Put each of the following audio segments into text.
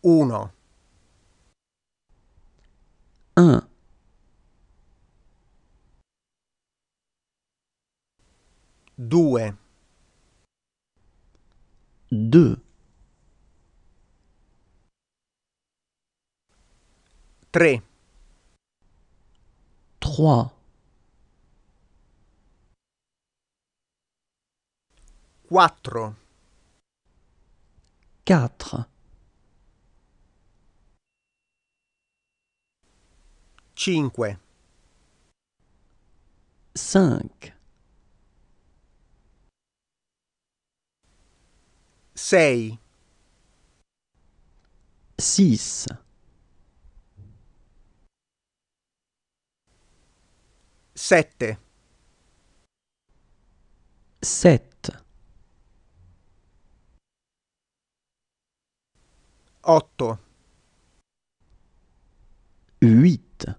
1 1 2 2 3 3 4 4 5 5 6 6 7 7 8 8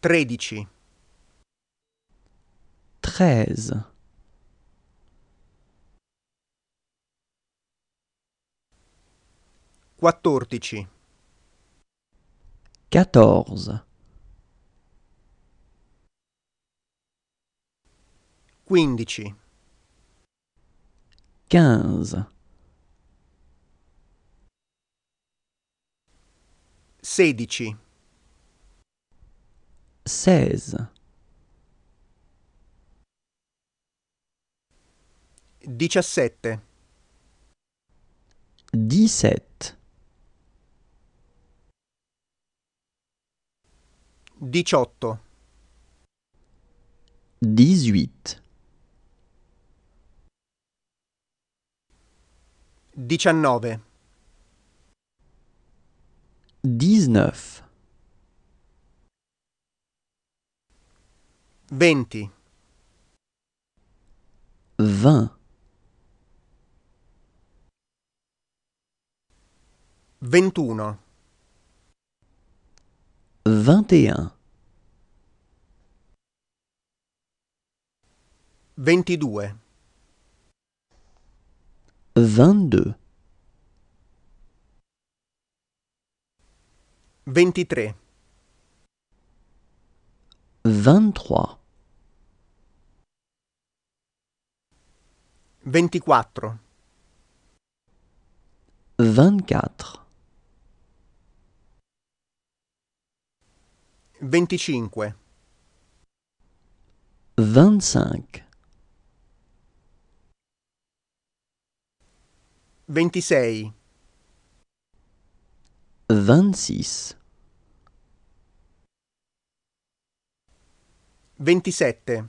13 13 14 14 15 15 16 seize. Diciassette. Dix-sept. Diciotto. Dix-huit. Diciannove. Dix-neuf. 20 20 21 21 22 22 23 23 24 24 25 25 26 26 27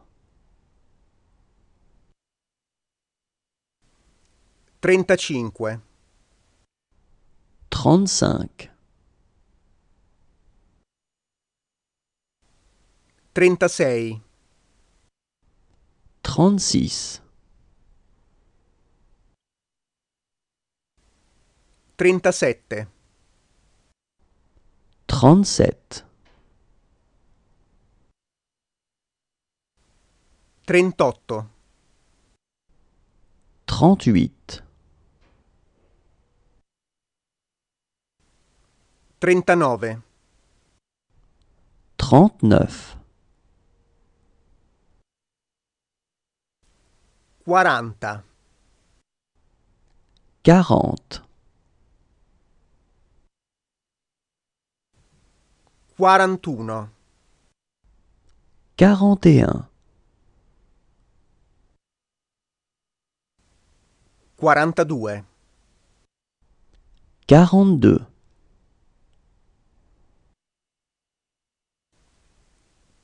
35 35 36 36 37 37 38 38 39 39 40 40 41 41 42 42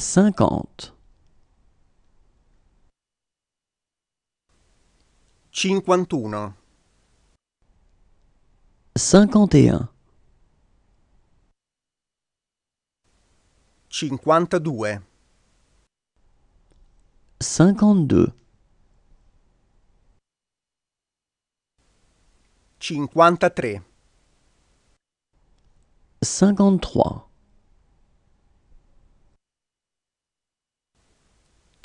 cinquante cinquantuno cinquante et un deux, cinquante-deux cinquante-trois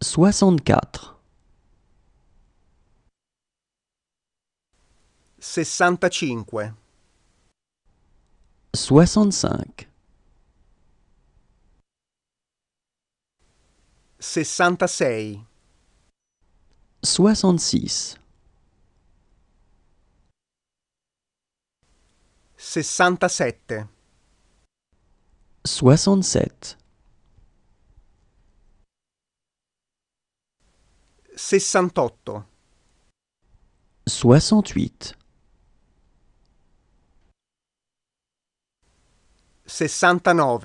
64 65 65 66 66 67 67 68 Soixante-huit. Soixante-neuf.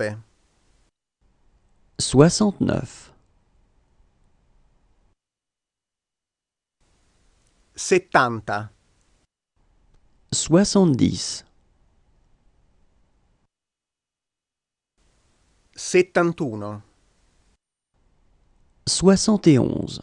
Soixante-neuf. 71 Soixante-dix. Soixante onze.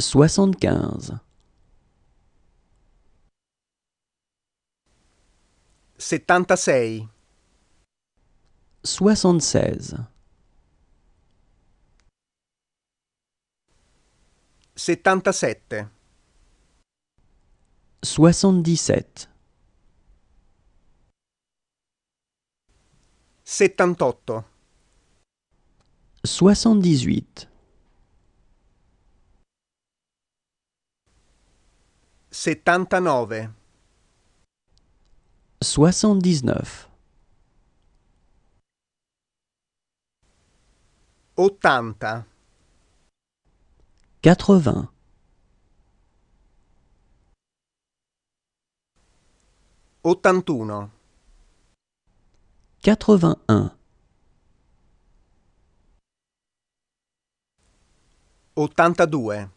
75 76 76 77 77 78 78 Settantanove. Soixante-dix-neuf. Ottanta. Quatre-vingts. vingt un Ottantadue.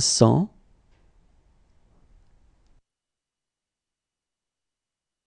100